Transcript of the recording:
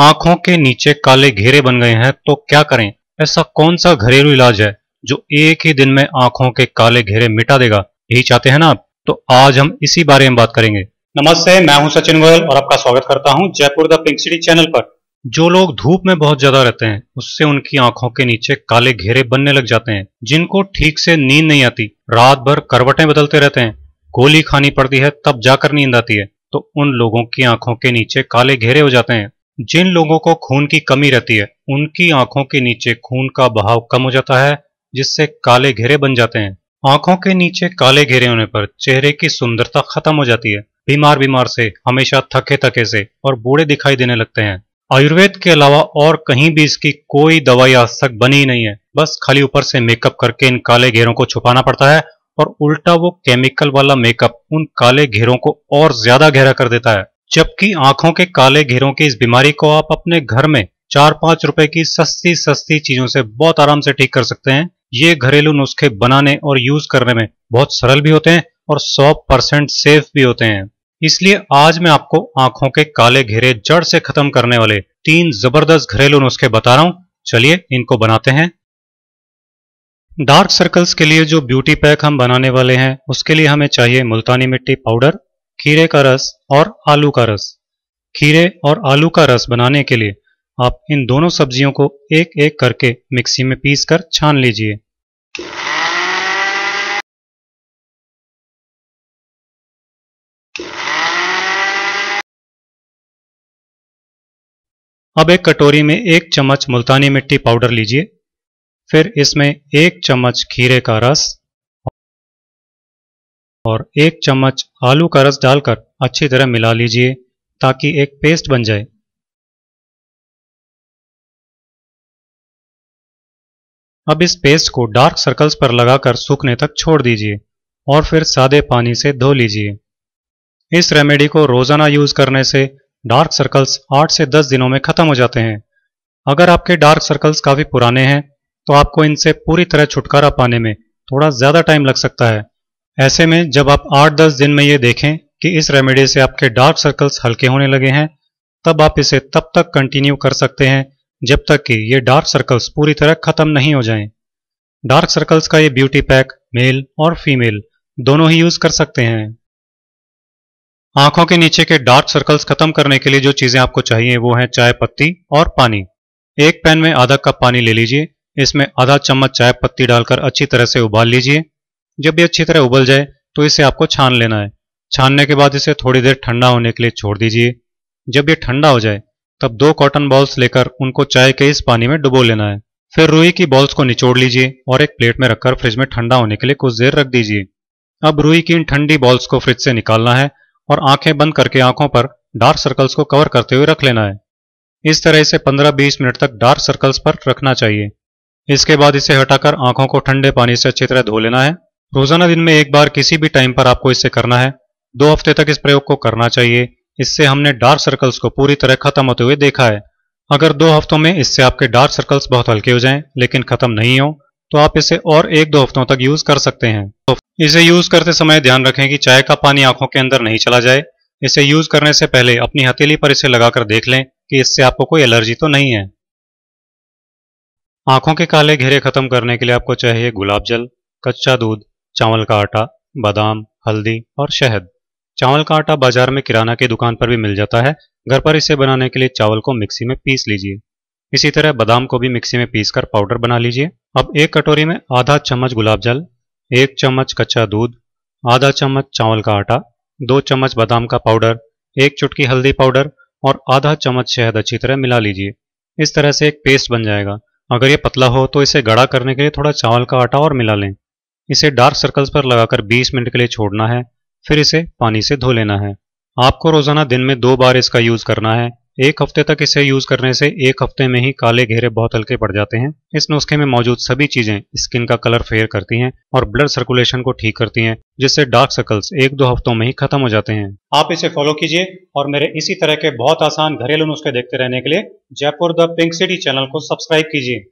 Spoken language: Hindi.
आंखों के नीचे काले घेरे बन गए हैं तो क्या करें ऐसा कौन सा घरेलू इलाज है जो एक ही दिन में आंखों के काले घेरे मिटा देगा यही चाहते हैं ना आप तो आज हम इसी बारे में बात करेंगे नमस्ते मैं हूं सचिन गोयल और आपका स्वागत करता हूं Jaipur the pink city channel पर जो लोग धूप में बहुत ज्यादा रहते हैं उससे उनकी आंखों के नीचे काले घेरे बनने लग जाते हैं जिनको ठीक से नींद नहीं आती रात भर करवटें बदलते रहते हैं गोली खानी पड़ती है तब जाकर नींद आती है तो उन लोगों की आंखों के नीचे काले घेरे हो जाते हैं जिन लोगों को खून की कमी रहती है उनकी आंखों के नीचे खून का बहाव कम हो जाता है जिससे काले घेरे बन जाते हैं आंखों के नीचे काले घेरे होने पर चेहरे की सुंदरता खत्म हो जाती है बीमार बीमार से हमेशा थके थके से और बूढ़े दिखाई देने लगते हैं आयुर्वेद के अलावा और कहीं भी इसकी कोई दवाई आज तक बनी ही नहीं है बस खाली ऊपर से मेकअप करके इन काले घेरों को छुपाना पड़ता है और उल्टा वो केमिकल वाला मेकअप उन काले घेरों को और ज्यादा गहरा कर देता है जबकि आंखों के काले घेरों की इस बीमारी को आप अपने घर में चार पांच रुपए की सस्ती सस्ती चीजों से बहुत आराम से ठीक कर सकते हैं ये घरेलू नुस्खे बनाने और यूज करने में बहुत सरल भी होते हैं और 100 परसेंट सेफ भी होते हैं इसलिए आज मैं आपको आंखों के काले घेरे जड़ से खत्म करने वाले तीन जबरदस्त घरेलू नुस्खे बता रहा हूं चलिए इनको बनाते हैं डार्क सर्कल्स के लिए जो ब्यूटी पैक हम बनाने वाले हैं उसके लिए हमें चाहिए मुल्तानी मिट्टी पाउडर खीरे का रस और आलू का रस खीरे और आलू का रस बनाने के लिए आप इन दोनों सब्जियों को एक एक करके मिक्सी में पीसकर छान लीजिए अब एक कटोरी में एक चम्मच मुल्तानी मिट्टी पाउडर लीजिए फिर इसमें एक चम्मच खीरे का रस और एक चम्मच आलू का रस डालकर अच्छी तरह मिला लीजिए ताकि एक पेस्ट बन जाए अब इस पेस्ट को डार्क सर्कल्स पर लगाकर सूखने तक छोड़ दीजिए और फिर सादे पानी से धो लीजिए इस रेमेडी को रोज़ाना यूज़ करने से डार्क सर्कल्स 8 से 10 दिनों में ख़त्म हो जाते हैं अगर आपके डार्क सर्कल्स काफ़ी पुराने हैं तो आपको इनसे पूरी तरह छुटकारा पाने में थोड़ा ज़्यादा टाइम लग सकता है ऐसे में जब आप आठ दस दिन में ये देखें कि इस रेमेडी से आपके डार्क सर्कल्स हल्के होने लगे हैं तब आप इसे तब तक कंटिन्यू कर सकते हैं जब तक कि ये डार्क सर्कल्स पूरी तरह खत्म नहीं हो जाएं। डार्क सर्कल्स का ये ब्यूटी पैक मेल और फीमेल दोनों ही यूज कर सकते हैं आंखों के नीचे के डार्क सर्कल्स खत्म करने के लिए जो चीजें आपको चाहिए वो है चाय पत्ती और पानी एक पैन में आधा कप पानी ले लीजिए इसमें आधा चम्मच चाय पत्ती डालकर अच्छी तरह से उबाल लीजिए जब ये अच्छी तरह उबल जाए तो इसे आपको छान लेना है छानने के बाद इसे थोड़ी देर ठंडा होने के लिए छोड़ दीजिए जब ये ठंडा हो जाए तब दो कॉटन बॉल्स लेकर उनको चाय के इस पानी में डुबो लेना है फिर रुई की बॉल्स को निचोड़ लीजिए और एक प्लेट में रखकर फ्रिज में ठंडा होने के लिए कुछ देर रख दीजिए अब रूई की इन ठंडी बॉल्स को फ्रिज से निकालना है और आंखें बंद करके आंखों पर डार्क सर्कल्स को कवर करते हुए रख लेना है इस तरह इसे 15-20 मिनट तक डार्क सर्कल्स पर रखना चाहिए इसके बाद इसे हटाकर आंखों को ठंडे पानी से अच्छी तरह धो लेना है रोजाना दिन में एक बार किसी भी टाइम पर आपको इससे करना है दो हफ्ते तक इस प्रयोग को करना चाहिए इससे हमने डार्क सर्कल्स को पूरी तरह खत्म होते हुए देखा है अगर दो हफ्तों में इससे आपके डार्क सर्कल्स बहुत हल्के हो जाएं लेकिन खत्म नहीं हो तो आप इसे और एक दो हफ्तों तक यूज कर सकते हैं इसे यूज करते समय ध्यान रखें कि चाय का पानी आंखों के अंदर नहीं चला जाए इसे यूज करने से पहले अपनी हथेली पर इसे लगाकर देख लें कि इससे आपको कोई एलर्जी तो नहीं है आंखों के काले घेरे खत्म करने के लिए आपको चाहिए गुलाब जल कच्चा दूध चावल का आटा बादाम हल्दी और शहद चावल का आटा बाजार में किराना की दुकान पर भी मिल जाता है घर पर इसे बनाने के लिए चावल को मिक्सी में पीस लीजिए इसी तरह बादाम को भी मिक्सी में पीसकर पाउडर बना लीजिए अब एक कटोरी में आधा चम्मच गुलाब जल एक चम्मच कच्चा दूध आधा चम्मच चावल का आटा दो चम्मच बादाम का पाउडर एक चुटकी हल्दी पाउडर और आधा चम्मच शहद अच्छी तरह मिला लीजिए इस तरह से एक पेस्ट बन जाएगा अगर ये पतला हो तो इसे गड़ा करने के लिए थोड़ा चावल का आटा और मिला लें इसे डार्क सर्कल्स पर लगाकर 20 मिनट के लिए छोड़ना है फिर इसे पानी से धो लेना है आपको रोजाना दिन में दो बार इसका यूज करना है एक हफ्ते तक इसे यूज करने से एक हफ्ते में ही काले घेरे बहुत हल्के पड़ जाते हैं इस नुस्खे में मौजूद सभी चीजें स्किन का कलर फेयर करती हैं और ब्लड सर्कुलेशन को ठीक करती हैं जिससे डार्क सर्कल्स एक दो हफ्तों में ही खत्म हो जाते हैं आप इसे फॉलो कीजिए और मेरे इसी तरह के बहुत आसान घरेलू नुस्खे देखते रहने के लिए Jaipur the pink city channel को सब्सक्राइब कीजिए